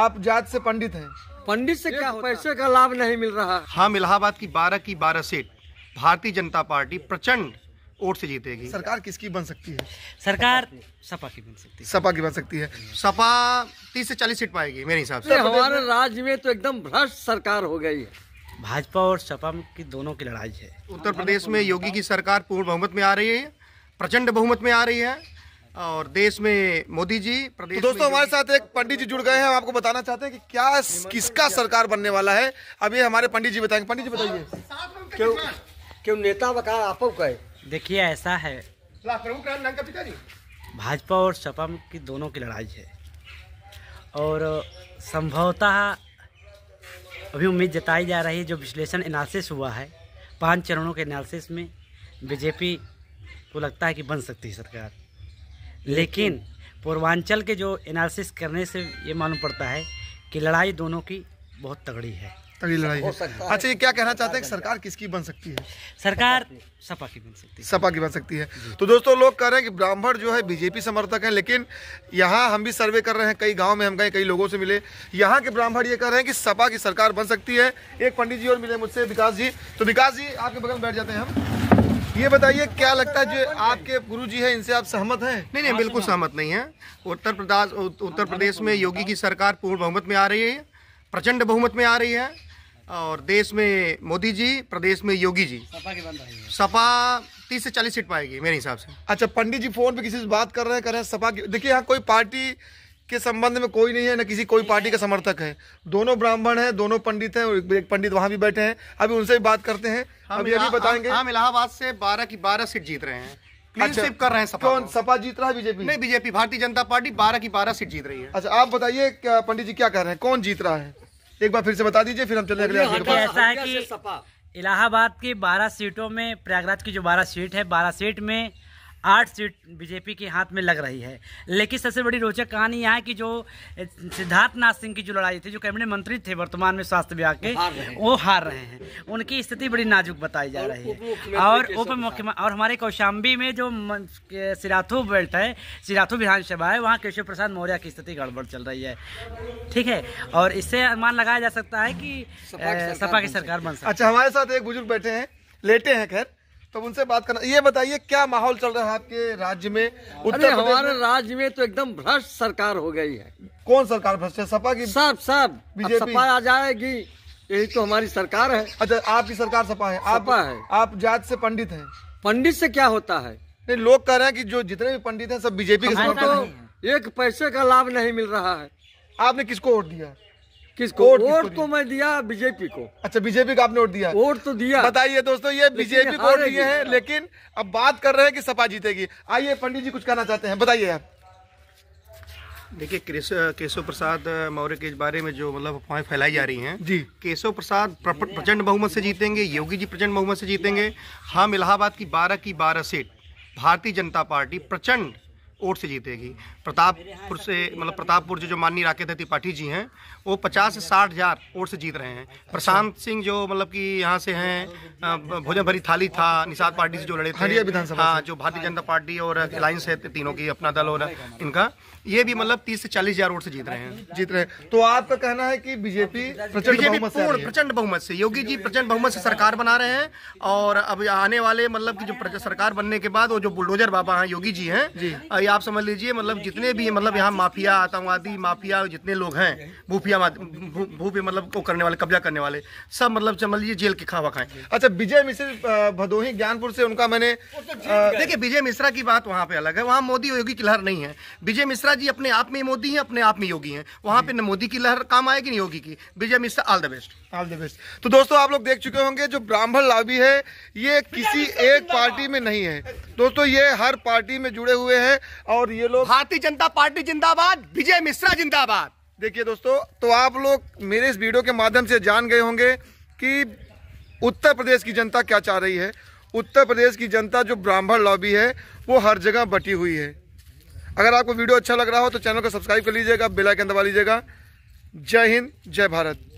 आप जात से पंडित हैं पंडित से क्या पैसे का लाभ नहीं मिल रहा हम हाँ, इलाहाबाद की बारह की बारह सीट भारतीय जनता पार्टी प्रचंड वोट से जीतेगी सरकार किसकी बन सकती है सरकार सपा की बन सकती है सपा की बन सकती है सपा तीस से चालीस सीट पाएगी मेरे हिसाब से हमारे राज्य में तो एकदम भ्रष्ट सरकार हो गई है भाजपा और सपा की दोनों की लड़ाई है उत्तर प्रदेश में योगी की सरकार पूर्ण बहुमत में आ रही है प्रचंड बहुमत में आ रही है और देश में मोदी जी प्रदेश तो दोस्तों हमारे साथ एक पंडित जी जुड़ गए हैं हम आपको बताना चाहते हैं कि क्या किसका सरकार बनने वाला है अब ये हमारे पंडित जी बताएंगे पंडित जी बताइए क्यों क्यों नेता बका आप कहे देखिए ऐसा है भाजपा और सपा की दोनों की लड़ाई है और संभवतः अभी उम्मीद जताई जा रही है जो विश्लेषण एनालिसिस हुआ है पांच चरणों के एनालिसिस में बीजेपी को लगता है कि बन सकती है सरकार लेकिन पूर्वांचल के जो एनालिसिस करने से ये मालूम पड़ता है कि लड़ाई दोनों की बहुत तगड़ी है तगड़ी लड़ाई है अच्छा ये क्या कहना चाहते हैं कि सरकार किसकी बन सकती है सरकार सपा की बन सकती है सपा की बन सकती है तो दोस्तों लोग कह रहे हैं कि ब्राह्मण जो है बीजेपी समर्थक है लेकिन यहाँ हम भी सर्वे कर रहे हैं कई गाँव में हम गए कई लोगों से मिले यहाँ के ब्राह्मण ये कह रहे हैं कि सपा की सरकार बन सकती है एक पंडित जी और मिले मुझसे विकास जी तो विकास जी आपके बगल बैठ जाते हैं हम ये बताइए क्या लगता है जो आपके गुरु जी है इनसे आप सहमत हैं नहीं नहीं बिल्कुल सहमत नहीं है उत्तर प्रदेश उत्तर प्रदेश में योगी की सरकार पूर्ण बहुमत में आ रही है प्रचंड बहुमत में आ रही है और देश में मोदी जी प्रदेश में योगी जी सपा सपा तीस से चालीस सीट पाएगी मेरे हिसाब से अच्छा पंडित जी फोन पे किसी से बात कर रहे हैं कर रहे हैं सपा की देखिए यहाँ कोई पार्टी के संबंध में कोई नहीं है न किसी कोई पार्टी का समर्थक है दोनों ब्राह्मण हैं दोनों पंडित हैं एक पंडित वहाँ भी बैठे हैं अभी उनसे भी बात करते हैं अभी अभी बताएंगे हम इलाहाबाद से बारह की बारह सीट जीत रहे हैं अच्छा, कर रहे हैं सपा कौन सपा जीत रहा है बीजेपी नहीं बीजेपी भारतीय जनता पार्टी बारह की बारह सीट जीत रही है अच्छा आप बताइए पंडित जी क्या कर रहे हैं कौन जीत रहा है एक बार फिर से बता दीजिए फिर हम चले अगले ऐसा है कि इलाहाबाद की बारह सीटों में प्रयागराज की जो बारह सीट है बारह सीट में आठ सीट बीजेपी के हाथ में लग रही है लेकिन सबसे बड़ी रोचक कहानी यहाँ है कि जो सिद्धार्थ नाथ सिंह की जो लड़ाई थी जो कैबिनेट मंत्री थे वर्तमान में स्वास्थ्य विभाग के वो हार रहे हैं उनकी स्थिति बड़ी नाजुक बताई जा रही है और उप मुख्यमंत्री और हमारे कौशाम्बी में जो सिराथू बेल्ट है सिराथू विधानसभा है वहाँ केशव प्रसाद मौर्य की स्थिति गड़बड़ चल रही है ठीक है और इससे अनुमान लगाया जा सकता है कि सपा की सरकार बन सकती अच्छा हमारे साथ एक बुजुर्ग बैठे हैं लेटे हैं खैर तो उनसे बात करना ये बताइए क्या माहौल चल रहा है आपके राज्य में उत्तर हमारे राज्य में तो एकदम भ्रष्ट सरकार हो गई है कौन सरकार भ्रष्ट है सपा की सब सब बीजेपी सपा आ जाएगी यही तो हमारी सरकार है अच्छा आपकी सरकार सपा है आप सपा है आप जात से पंडित हैं पंडित से क्या होता है नहीं लोग कह रहे हैं कि जो जितने भी पंडित हैं सब बीजेपी के तो एक पैसे का लाभ नहीं मिल रहा है आपने किसको वोट दिया किसको वोट किसको तो मैं दिया बीजेपी को अच्छा बीजेपी का आपने वोट दिया वोट तो दिया बताइए दोस्तों ये बीजेपी को वोट दिए हैं लेकिन अब बात कर रहे हैं कि सपा जीतेगी आइए पंडित जी कुछ कहना चाहते हैं बताइए आप देखिए केशव प्रसाद मौर्य के बारे में जो मतलब अफवाहें फैलाई जा रही हैं जी केशव प्रसाद प्रचंड बहुमत से जीतेंगे योगी जी प्रचंड बहुमत से जीतेंगे हम इलाहाबाद की बारह की बारह सीट भारतीय जनता पार्टी प्रचंड वोट से जीतेगी प्रतापपुर से मतलब प्रतापपुर जो जो माननीय राकेश त्रिपाठी जी हैं वो पचास से साठ हज़ार वोट से जीत रहे हैं अच्छा। प्रशांत सिंह जो मतलब कि यहाँ से हैं भोजन भरी थाली था निषाद पार्टी से जो लड़े हाँ थे विधानसभा हाँ जो भारतीय हाँ। जनता पार्टी और अलायंस है तीनों की अपना दल और इनका ये भी मतलब तीस से चालीस हज़ार वोट से जीत रहे हैं जीत रहे हैं तो आपका कहना है कि बीजेपी प्रचंड प्रचंड बहुमत से योगी जी प्रचंड बहुमत से सरकार बना रहे हैं और अब आने वाले मतलब की जो सरकार बनने के बाद वो जो बुलडोजर बाबा हैं योगी जी हैं आप समझ लीजिए मतलब जितने भी मतलब यहाँ माफिया आतंकवादी माफिया जितने लोग हैं भूफिया भूफे मतलब को करने वाले कब्जा करने वाले सब मतलब समझ लीजिए जेल के खावा खाएं अच्छा विजय मिश्र भदोही ज्ञानपुर से उनका मैंने देखिए विजय मिश्रा की बात वहाँ पे अलग है वहाँ मोदी योगी की लहर नहीं है विजय मिश्रा जी अपने आप में मोदी हैं अपने आप में योगी हैं वहाँ पे न मोदी की लहर काम आएगी न योगी की Vijay Mishra all the best all the best तो दोस्तों आप लोग देख चुके होंगे जो ब्राह्मण लाभी है ये किसी एक पार्टी में नहीं है दोस्तों ये हर पार्टी में जुड़े हुए हैं और ये लोग भारतीय जनता पार्टी जिंदाबाद विजय मिश्रा जिंदाबाद देखिए दोस्तों तो आप लोग मेरे इस वीडियो के माध्यम से जान गए होंगे कि उत्तर प्रदेश की जनता क्या चाह रही है उत्तर प्रदेश की जनता जो ब्राह्मण लॉबी है वो हर जगह बटी हुई है अगर आपको वीडियो अच्छा लग रहा हो तो चैनल को सब्सक्राइब कर लीजिएगा बेलाइकन दबा लीजिएगा जय हिंद जय भारत